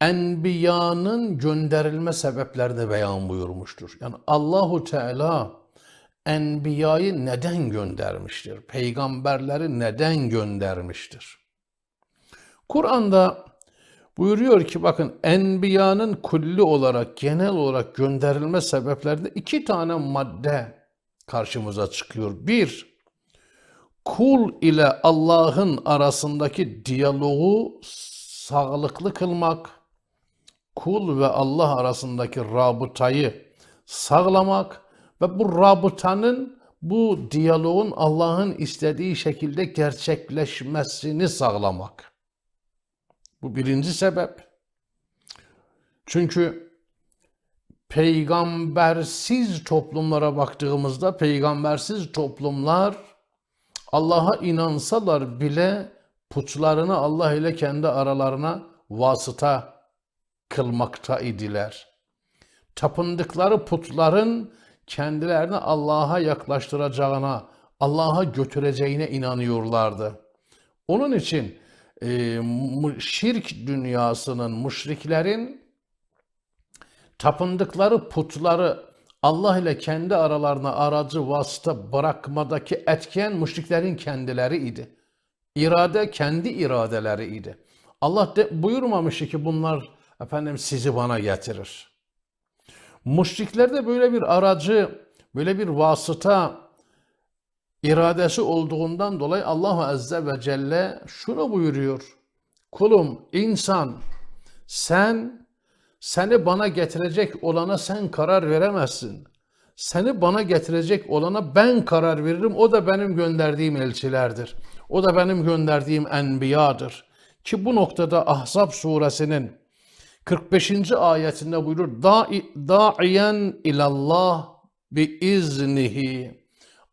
enbiyanın gönderilme sebeplerini beyan buyurmuştur. Yani Allahu Teala enbiyayı neden göndermiştir? Peygamberleri neden göndermiştir? Kur'an'da buyuruyor ki bakın enbiyanın kulli olarak genel olarak gönderilme sebeplerinde iki tane madde karşımıza çıkıyor. Bir, kul ile Allah'ın arasındaki diyaloğu sağlıklı kılmak kul ve Allah arasındaki rabıtayı sağlamak ve bu rabıtanın, bu diyaloğun Allah'ın istediği şekilde gerçekleşmesini sağlamak. Bu birinci sebep. Çünkü peygambersiz toplumlara baktığımızda peygambersiz toplumlar Allah'a inansalar bile putlarını Allah ile kendi aralarına vasıta kılmakta idiler. Tapındıkları putların kendilerini Allah'a yaklaştıracağına, Allah'a götüreceğine inanıyorlardı. Onun için e, şirk dünyasının, müşriklerin tapındıkları putları Allah ile kendi aralarına aracı vasıta bırakmadaki etken müşriklerin kendileri idi. İrade kendi iradeleri idi. Allah de, buyurmamış ki bunlar efendim sizi bana getirir. Müşriklerde böyle bir aracı, böyle bir vasıta iradesi olduğundan dolayı Allahu Azze ve Celle şunu buyuruyor. Kulum, insan, sen, seni bana getirecek olana sen karar veremezsin. Seni bana getirecek olana ben karar veririm. O da benim gönderdiğim elçilerdir. O da benim gönderdiğim enbiyadır. Ki bu noktada Ahzab suresinin 45. ayetinde buyurur. Da'iyen ilallah bi iznihi.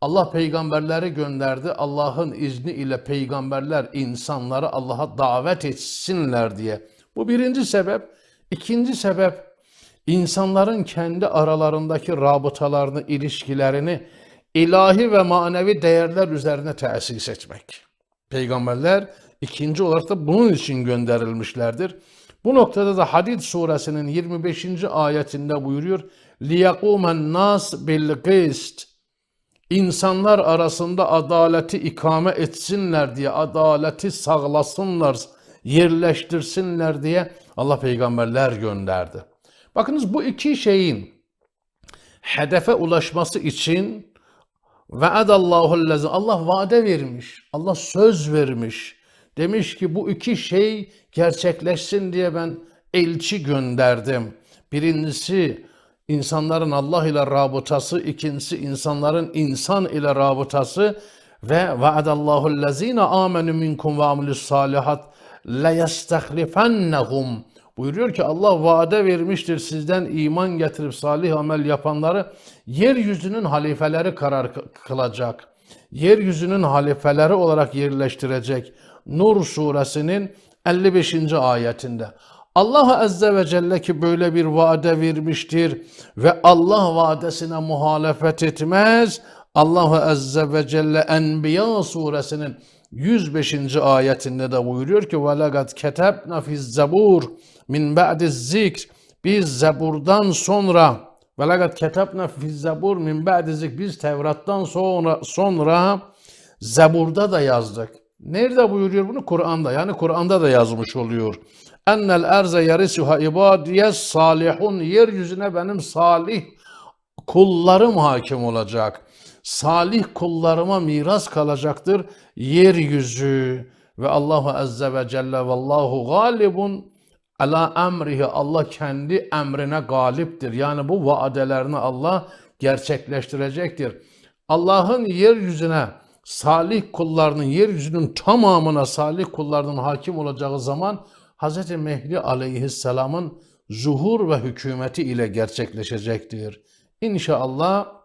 Allah peygamberleri gönderdi. Allah'ın izni ile peygamberler insanları Allah'a davet etsinler diye. Bu birinci sebep. İkinci sebep insanların kendi aralarındaki rabıtalarını, ilişkilerini ilahi ve manevi değerler üzerine tesis etmek. Peygamberler ikinci olarak da bunun için gönderilmişlerdir. Bu noktada da Hadid suresinin 25. ayetinde buyuruyor. لِيَقُومَ النَّاسِ بِالْقِسْتِ İnsanlar arasında adaleti ikame etsinler diye, adaleti sağlasınlar, yerleştirsinler diye Allah peygamberler gönderdi. Bakınız bu iki şeyin hedefe ulaşması için ve adallahu Allah vaade vermiş, Allah söz vermiş. Demiş ki bu iki şey gerçekleşsin diye ben elçi gönderdim. Birincisi insanların Allah ile rabıtası, ikincisi insanların insan ile rabıtası ve vaadallahu lezine amenu minkum ve amilus salihat la yastahlifennehum buyuruyor ki Allah vaade vermiştir sizden iman getirip salih amel yapanları yeryüzünün halifeleri karar kılacak yeryüzünün halifeleri olarak yerleştirecek Nur suresinin 55. ayetinde. Allah Azze ve Celle ki böyle bir vaade vermiştir ve Allah vadesine muhalefet etmez. Allah Azze ve Celle Enbiya suresinin 105. ayetinde de buyuruyor ki وَلَقَدْ كَتَبْنَا فِي الزَّبُورِ min بَعْدِ الزِّكْرِ Biz zeburdan sonra ve lekad ketebne fiz zebur min ba'dizik biz Tevrat'tan sonra sonra Zebur'da da yazdık. Nerede buyuruyor bunu? Kur'an'da. Yani Kur'an'da da yazmış oluyor. Ennel erze yarisuha ibadiye salihun. Yeryüzüne benim salih kullarım hakim olacak. Salih kullarıma miras kalacaktır yeryüzü. Ve Allahu Azze ve Celle ve Allahu galibun Ala emrihi Allah kendi emrine galiptir. Yani bu vaadelerini Allah gerçekleştirecektir. Allah'ın yeryüzüne salih kullarının, yeryüzünün tamamına salih kullarının hakim olacağı zaman Hz. Mehdi aleyhisselamın zuhur ve hükümeti ile gerçekleşecektir. İnşallah